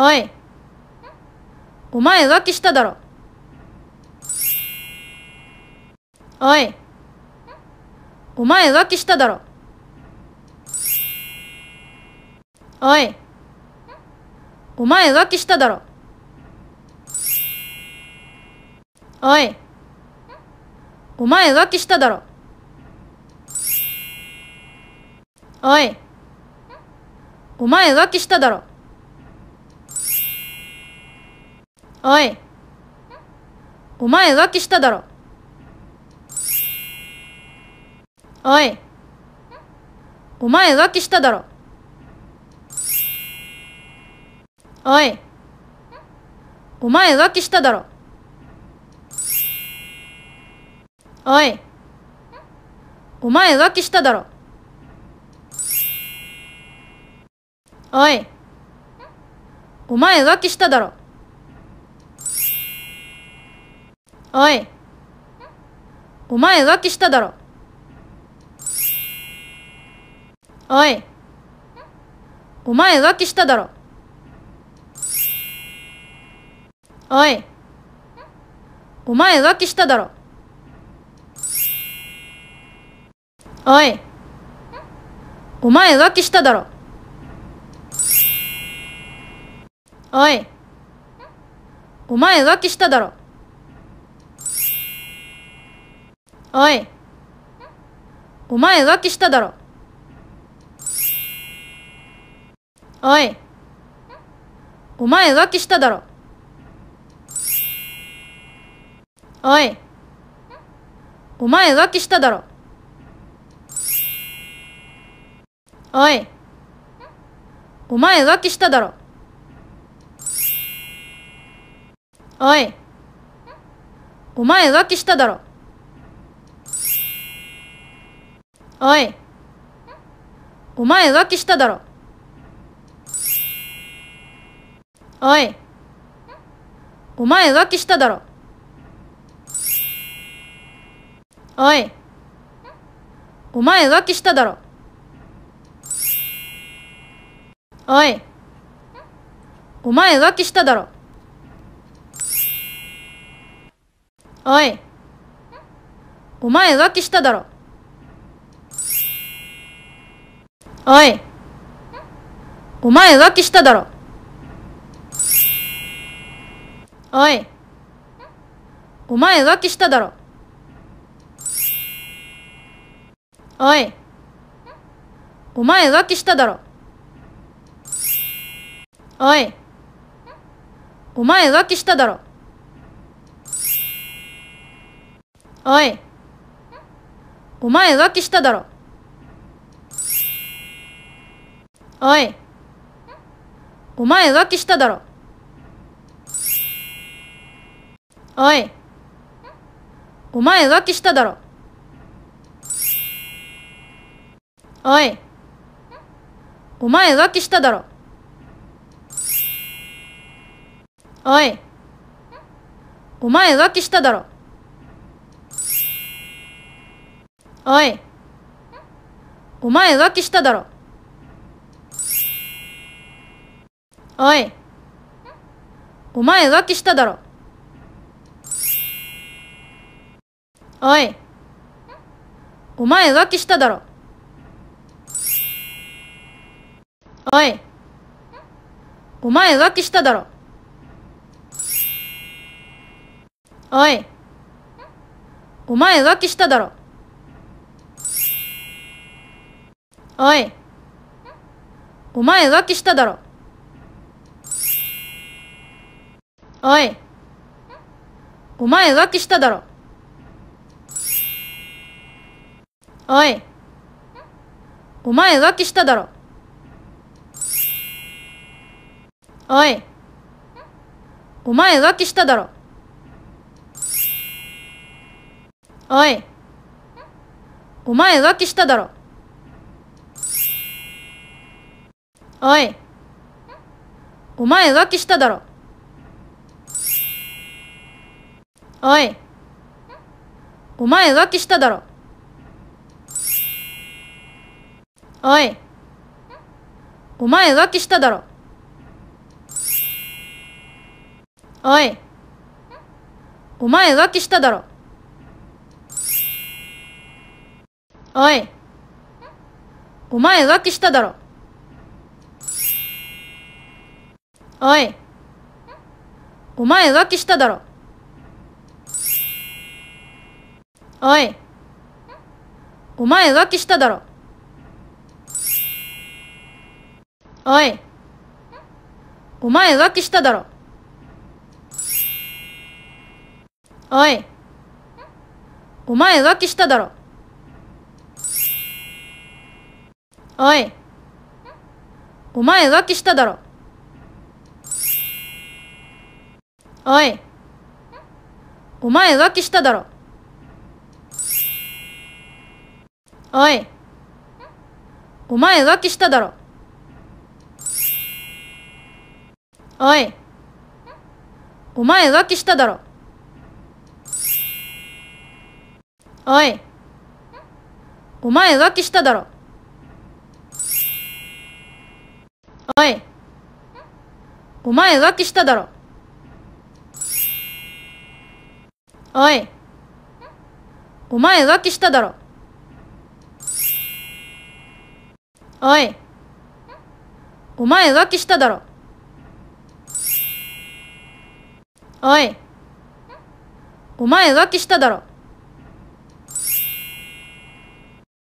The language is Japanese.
おいお前浮気しただろおいお前浮気しただろおいお前浮気しただろおいお前浮気しただろおいお前浮気しただろおいお前浮気しただろおいお前浮気しただろおいお前浮気しただろおいお前浮気しただろおいお前浮気しただろおいお前浮気しただろおいお前浮気しただろおいお前浮気しただろおいお前浮気しただろおいお前浮気しただろおいお前浮気しただろおいお前浮気しただろおいお前浮気しただろおいお前浮気しただろおいお前浮気しただろおいお前浮気しただろおいお前浮気しただろおいお前浮気しただろおいお前浮気しただろおいお前浮気しただろおいお前浮気しただろおいお前浮気しただろおいお前浮気しただろおいお前浮気しただろおいお前浮気しただろおいお前浮気しただろおいお前浮気しただろおいお前浮気しただろおいお前浮気しただろおいお前浮気しただろおいお前浮気しただろおいお前浮気しただろおいお前浮気しただろおいお前浮気しただろおいお前浮気しただろおいお前浮気しただろおいお前浮気しただろおいお前浮気しただろおいお前浮気しただろおいお前浮気しただろおいお前浮気しただろおいお前浮気しただろおいお前浮気しただろおいお前浮気しただろおいお前浮気しただろおいお前浮気しただろおいお前浮気しただろおいお前浮気しただろおいお前浮気しただろおいお前浮気しただろおいお前浮気しただろおいお前浮気しただろおいお前浮気しただろおいお前浮気しただろおいお前浮気しただろおいお前浮気しただろおいお前浮気しただろ